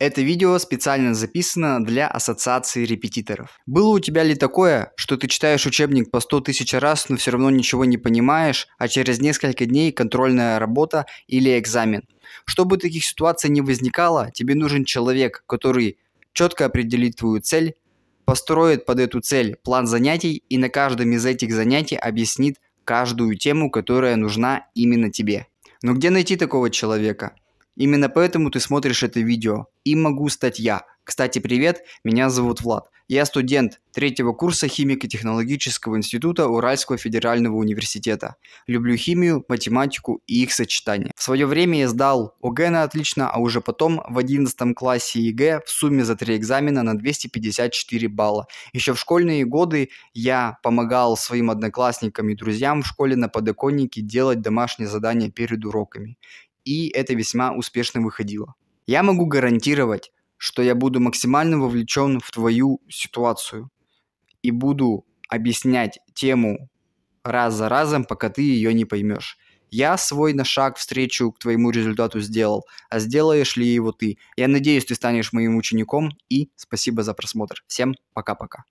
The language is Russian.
Это видео специально записано для ассоциации репетиторов. Было у тебя ли такое, что ты читаешь учебник по 100 тысяч раз, но все равно ничего не понимаешь, а через несколько дней контрольная работа или экзамен? Чтобы таких ситуаций не возникало, тебе нужен человек, который четко определит твою цель, построит под эту цель план занятий и на каждом из этих занятий объяснит каждую тему, которая нужна именно тебе. Но где найти такого человека? Именно поэтому ты смотришь это видео. И могу стать я. Кстати, привет, меня зовут Влад. Я студент третьего курса химико-технологического института Уральского федерального университета. Люблю химию, математику и их сочетание. В свое время я сдал ОГЭ на отлично, а уже потом в 11 классе ЕГЭ в сумме за три экзамена на 254 балла. Еще в школьные годы я помогал своим одноклассникам и друзьям в школе на подоконнике делать домашние задания перед уроками и это весьма успешно выходило. Я могу гарантировать, что я буду максимально вовлечен в твою ситуацию и буду объяснять тему раз за разом, пока ты ее не поймешь. Я свой на шаг встречу к твоему результату сделал, а сделаешь ли его ты? Я надеюсь, ты станешь моим учеником, и спасибо за просмотр. Всем пока-пока.